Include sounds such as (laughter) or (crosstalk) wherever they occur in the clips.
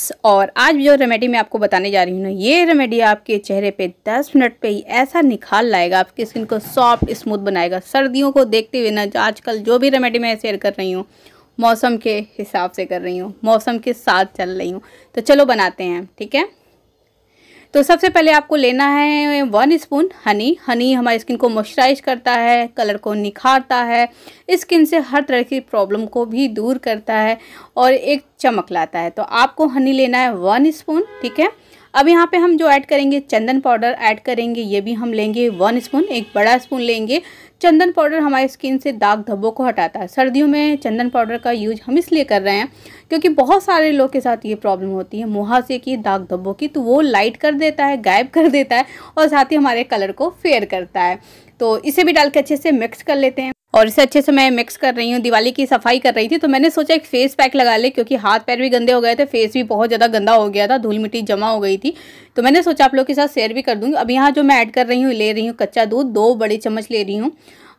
friends और आज जो रेमेडी मैं आपको बताने जा रही हूँ ना ये रेमेडी आपके चेहरे पे 10 मिनट पे ही ऐसा निखार लाएगा आपकी स्किन को सॉफ्ट स्मूथ बनाएगा सर्दियों को देखते हुए ना आजकल जो भी रेमेडी मैं शेयर कर रही हूँ मौसम के हिसाब से कर रही हूँ मौसम के साथ चल रही हूँ तो चलो बनाते हैं ठीक है तो सबसे पहले आपको लेना है वन स्पून हनी हनी हमारी स्किन को मॉइस्चराइज करता है कलर को निखारता है स्किन से हर तरह की प्रॉब्लम को भी दूर करता है और एक चमक लाता है तो आपको हनी लेना है वन स्पून ठीक है अब यहाँ पे हम जो ऐड करेंगे चंदन पाउडर ऐड करेंगे ये भी हम लेंगे वन स्पून एक बड़ा स्पून लेंगे चंदन पाउडर हमारे स्किन से दाग धब्बों को हटाता है सर्दियों में चंदन पाउडर का यूज हम इसलिए कर रहे हैं क्योंकि बहुत सारे लोग के साथ ये प्रॉब्लम होती है मुहासे की दाग धब्बों की तो वो लाइट कर देता है गायब कर देता है और साथ ही हमारे कलर को फेयर करता है तो इसे भी डाल के अच्छे से मिक्स कर लेते हैं और इसे अच्छे से मैं मिक्स कर रही हूँ दिवाली की सफाई कर रही थी तो मैंने सोचा एक फेस पैक लगा ले क्योंकि हाथ पैर भी गंदे हो गए थे फेस भी बहुत ज़्यादा गंदा हो गया था धूल मिट्टी जमा हो गई थी तो मैंने सोचा आप लोग के साथ शेयर भी कर दूँगी अब यहाँ जो मैं ऐड कर रही हूँ ले रही हूँ कच्चा दूध दो बड़े चम्मच ले रही हूँ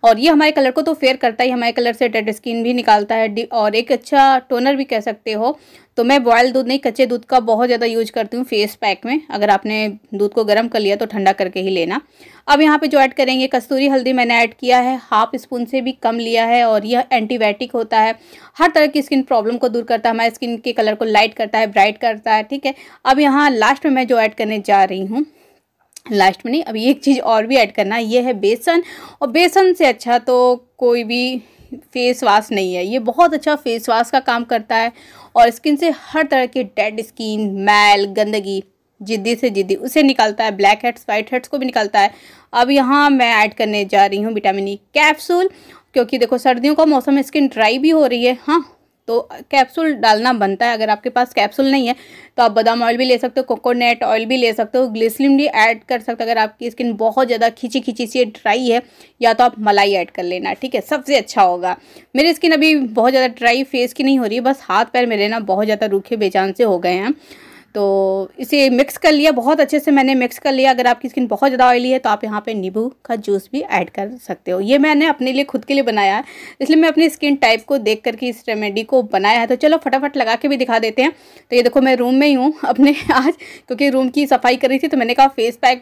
और ये हमारे कलर को तो फेयर करता ही हमारे कलर से डेड स्किन भी निकालता है और एक अच्छा टोनर भी कह सकते हो तो मैं बॉयल दूध नहीं कच्चे दूध का बहुत ज़्यादा यूज करती हूँ फेस पैक में अगर आपने दूध को गर्म कर लिया तो ठंडा करके ही लेना अब यहाँ पे जो ऐड करेंगे कस्तूरी हल्दी मैंने ऐड किया है हाफ स्पून से भी कम लिया है और यह एंटीबायोटिक होता है हर तरह की स्किन प्रॉब्लम को दूर करता है हमारे स्किन के कलर को लाइट करता है ब्राइट करता है ठीक है अब यहाँ लास्ट में मैं जो ऐड करने जा रही हूँ लास्ट में नहीं अभी एक चीज़ और भी ऐड करना ये है बेसन और बेसन से अच्छा तो कोई भी फेस वाश नहीं है ये बहुत अच्छा फेस वाश का काम करता है और स्किन से हर तरह के डेड स्किन मैल गंदगी जिद्दी से जिद्दी उसे निकालता है ब्लैक हेड्स वाइट हेड्स को भी निकालता है अब यहाँ मैं ऐड करने जा रही हूँ विटामिन ई कैप्सूल क्योंकि देखो सर्दियों का मौसम स्किन ड्राई भी हो रही है हाँ तो कैप्सूल डालना बनता है अगर आपके पास कैप्सूल नहीं है तो आप बादाम ऑयल भी ले सकते हो कोकोनट ऑयल भी ले सकते हो ग्लिसलिन भी ऐड कर सकते हो अगर आपकी स्किन बहुत ज़्यादा खींची खींची सी ड्राई है या तो आप मलाई ऐड कर लेना ठीक है सबसे अच्छा होगा मेरी स्किन अभी बहुत ज़्यादा ड्राई फेस की नहीं हो रही बस हाथ पैर मेरे ना बहुत ज़्यादा रूखे बेचान से हो गए हैं तो इसे मिक्स कर लिया बहुत अच्छे से मैंने मिक्स कर लिया अगर आपकी स्किन बहुत ज़्यादा ऑयली है तो आप यहाँ पे नींबू का जूस भी ऐड कर सकते हो ये मैंने अपने लिए खुद के लिए बनाया है इसलिए मैं अपनी स्किन टाइप को देख करके इस रेमेडी को बनाया है तो चलो फटाफट लगा के भी दिखा देते हैं तो ये देखो मैं रूम में ही हूँ (laughs) अपने आज क्योंकि रूम की सफाई कर रही थी तो मैंने कहा फेस पैक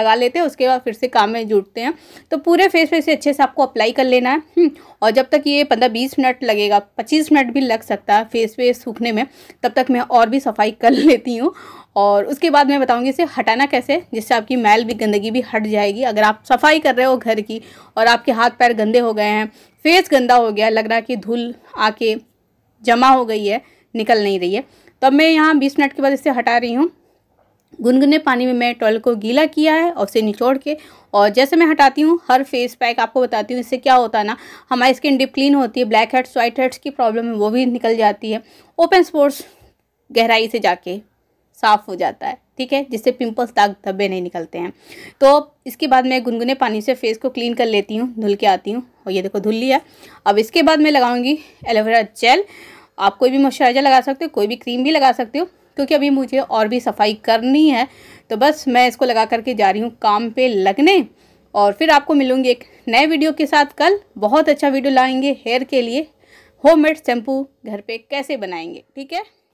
लगा लेते हैं उसके बाद फिर से काम में जुटते हैं तो पूरे फेस पे से अच्छे से आपको अप्लाई कर लेना है हम्म, और जब तक ये पंद्रह बीस मिनट लगेगा पच्चीस मिनट भी लग सकता है फेस पे सूखने में तब तक मैं और भी सफाई कर लेती लेती हूँ और उसके बाद मैं बताऊँगी इसे हटाना कैसे जिससे आपकी मैल भी गंदगी भी हट जाएगी अगर आप सफाई कर रहे हो घर की और आपके हाथ पैर गंदे हो गए हैं फेस गंदा हो गया लग रहा कि धूल आके जमा हो गई है निकल नहीं रही है तो अब मैं यहाँ बीस मिनट के बाद इसे हटा रही हूँ गुनगुने पानी में मैं टॉयल को गीला किया है और उसे निचोड़ के और जैसे मैं हटाती हूँ हर फेस पैक आपको बताती हूँ इससे क्या होता है ना हमारी स्किन डिप क्लीन होती है ब्लैक हेड्स वाइट हेड्स की प्रॉब्लम है वो भी निकल जाती है ओपन स्पोर्ट्स गहराई से जाके साफ़ हो जाता है ठीक है जिससे पिंपल्स दाग धब्बे नहीं निकलते हैं तो इसके बाद मैं गुनगुने पानी से फेस को क्लीन कर लेती हूँ धुल के आती हूँ और ये देखो धुल लिया अब इसके बाद मैं लगाऊंगी एलोवेरा जेल आप कोई भी मॉइस्चराइज़र लगा सकते हो कोई भी क्रीम भी लगा सकते हो क्योंकि अभी मुझे और भी सफाई करनी है तो बस मैं इसको लगा करके जा रही हूँ काम पे लगने और फिर आपको मिलूंगी एक नए वीडियो के साथ कल बहुत अच्छा वीडियो लाएंगे हेयर के लिए मेड शैम्पू घर पे कैसे बनाएंगे ठीक है